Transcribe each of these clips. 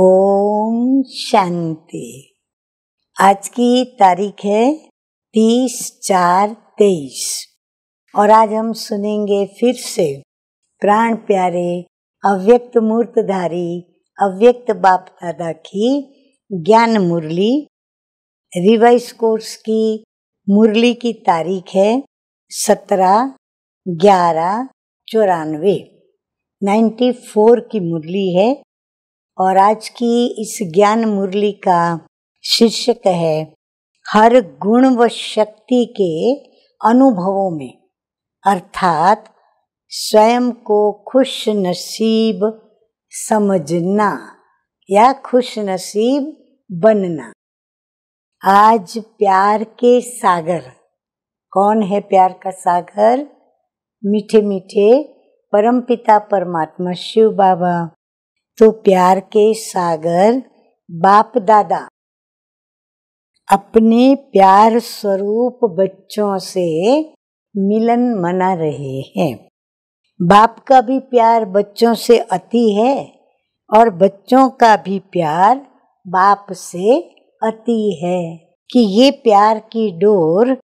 ओम शांति आज की तारीख है तीस चार तेईस और आज हम सुनेंगे फिर से प्राण प्यारे अव्यक्त मूर्तधारी अव्यक्त बाप दादा की ज्ञान मुरली रिवाइज कोर्स की मुरली की तारीख है सत्रह ग्यारह चौरानवे नाइन्टी फोर की मुरली है और आज की इस ज्ञान मुरली का शीर्षक है हर गुण व शक्ति के अनुभवों में अर्थात स्वयं को खुश नसीब समझना या खुश नसीब बनना आज प्यार के सागर कौन है प्यार का सागर मीठे मीठे परमपिता परमात्मा शिव बाबा तो प्यार के सागर बाप दादा अपने प्यार स्वरूप बच्चों से मिलन मना रहे हैं बाप का भी प्यार बच्चों से अति है और बच्चों का भी प्यार बाप से अति है कि ये प्यार की डोर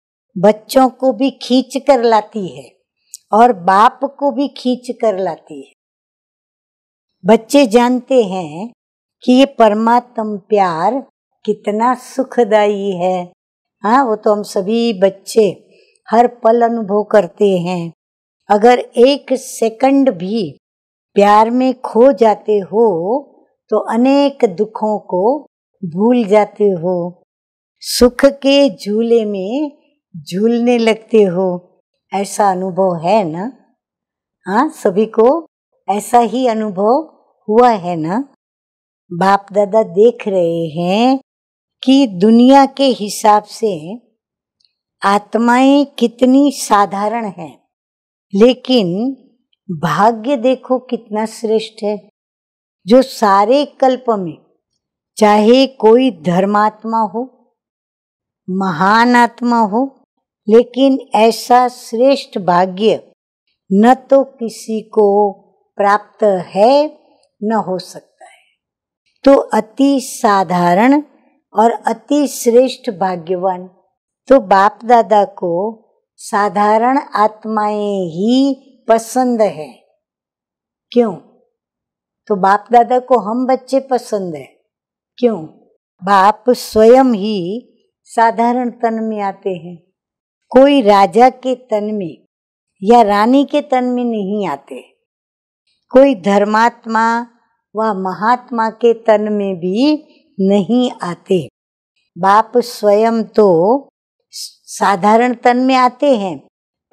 बच्चों को भी खींच कर लाती है और बाप को भी खींच कर लाती है बच्चे जानते हैं कि ये परमात्म प्यार कितना सुखदायी है हाँ वो तो हम सभी बच्चे हर पल अनुभव करते हैं अगर एक सेकंड भी प्यार में खो जाते हो तो अनेक दुखों को भूल जाते हो सुख के झूले में झूलने लगते हो ऐसा अनुभव है ना हाँ सभी को ऐसा ही अनुभव हुआ है ना बाप दादा देख रहे हैं कि दुनिया के हिसाब से आत्माएं कितनी साधारण हैं लेकिन भाग्य देखो कितना श्रेष्ठ है जो सारे कल्प में चाहे कोई धर्मात्मा हो महान आत्मा हो लेकिन ऐसा श्रेष्ठ भाग्य न तो किसी को प्राप्त है न हो सकता है तो अति साधारण और अति श्रेष्ठ भाग्यवान तो बाप दादा को साधारण आत्माएं ही पसंद है क्यों तो बाप दादा को हम बच्चे पसंद है क्यों बाप स्वयं ही साधारण तन में आते हैं कोई राजा के तन में या रानी के तन में नहीं आते कोई धर्मात्मा व महात्मा के तन में भी नहीं आते बाप स्वयं तो साधारण तन में आते हैं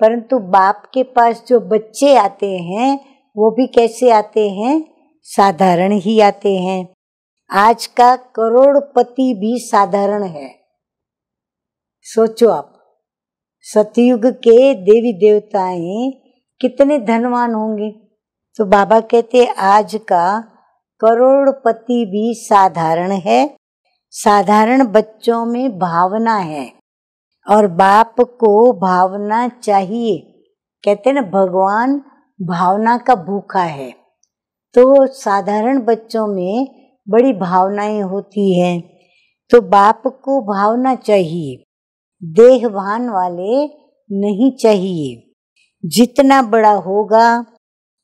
परंतु बाप के पास जो बच्चे आते हैं वो भी कैसे आते हैं साधारण ही आते हैं आज का करोड़पति भी साधारण है सोचो आप सतयुग के देवी देवताएं कितने धनवान होंगे तो बाबा कहते आज का करोड़पति भी साधारण है साधारण बच्चों में भावना है और बाप को भावना चाहिए कहते ना भगवान भावना का भूखा है तो साधारण बच्चों में बड़ी भावनाएं होती हैं तो बाप को भावना चाहिए देहवान वाले नहीं चाहिए जितना बड़ा होगा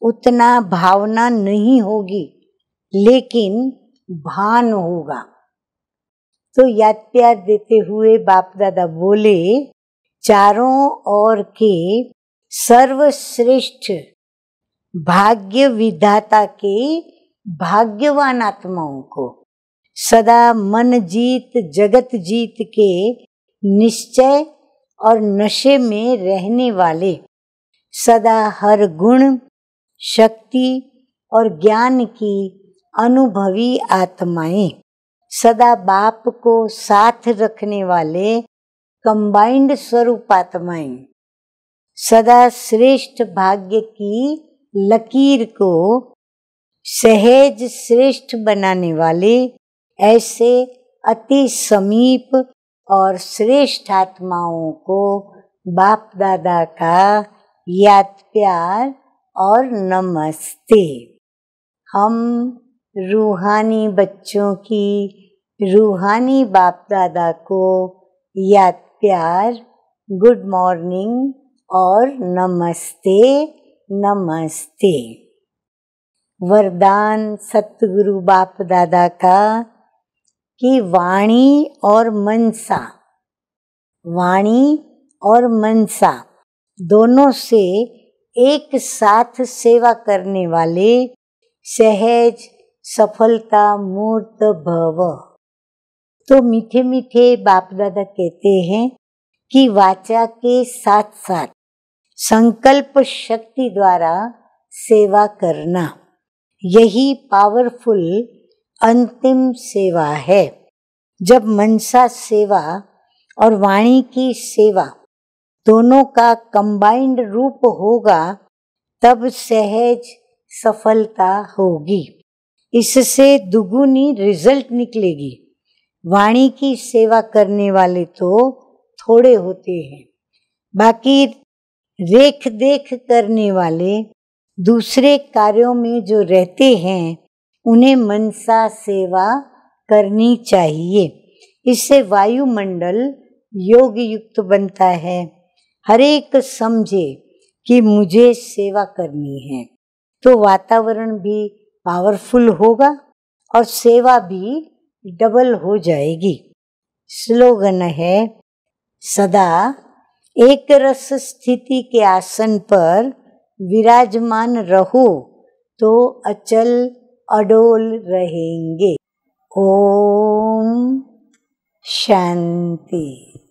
उतना भावना नहीं होगी लेकिन भान होगा तो याद प्यार देते हुए बाप दादा बोले चारों ओर के सर्वश्रेष्ठ भाग्य विधाता के भाग्यवान आत्माओं को सदा मन जीत जगत जीत के निश्चय और नशे में रहने वाले सदा हर गुण शक्ति और ज्ञान की अनुभवी आत्माएं सदा बाप को साथ रखने वाले कंबाइंड स्वरूप आत्माएं सदा श्रेष्ठ भाग्य की लकीर को सहज श्रेष्ठ बनाने वाले ऐसे अति समीप और श्रेष्ठ आत्माओं को बाप दादा का याद प्यार और नमस्ते हम रूहानी बच्चों की रूहानी बाप दादा को याद प्यार गुड मॉर्निंग और नमस्ते नमस्ते वरदान सतगुरु बाप दादा का कि वाणी और मनसा वाणी और मनसा दोनों से एक साथ सेवा करने वाले सहज सफलता मूर्त भव तो मीठे मीठे बाप दादा कहते हैं कि वाचा के साथ साथ संकल्प शक्ति द्वारा सेवा करना यही पावरफुल अंतिम सेवा है जब मनसा सेवा और वाणी की सेवा दोनों का कंबाइंड रूप होगा तब सहज सफलता होगी इससे दुगुनी रिजल्ट निकलेगी वाणी की सेवा करने वाले तो थोड़े होते हैं बाकी रेख देख करने वाले दूसरे कार्यों में जो रहते हैं उन्हें मनसा सेवा करनी चाहिए इससे वायुमंडल योग युक्त बनता है हर एक समझे कि मुझे सेवा करनी है तो वातावरण भी पावरफुल होगा और सेवा भी डबल हो जाएगी स्लोगन है सदा एक रस स्थिति के आसन पर विराजमान रहो तो अचल अडोल रहेंगे ओम शांति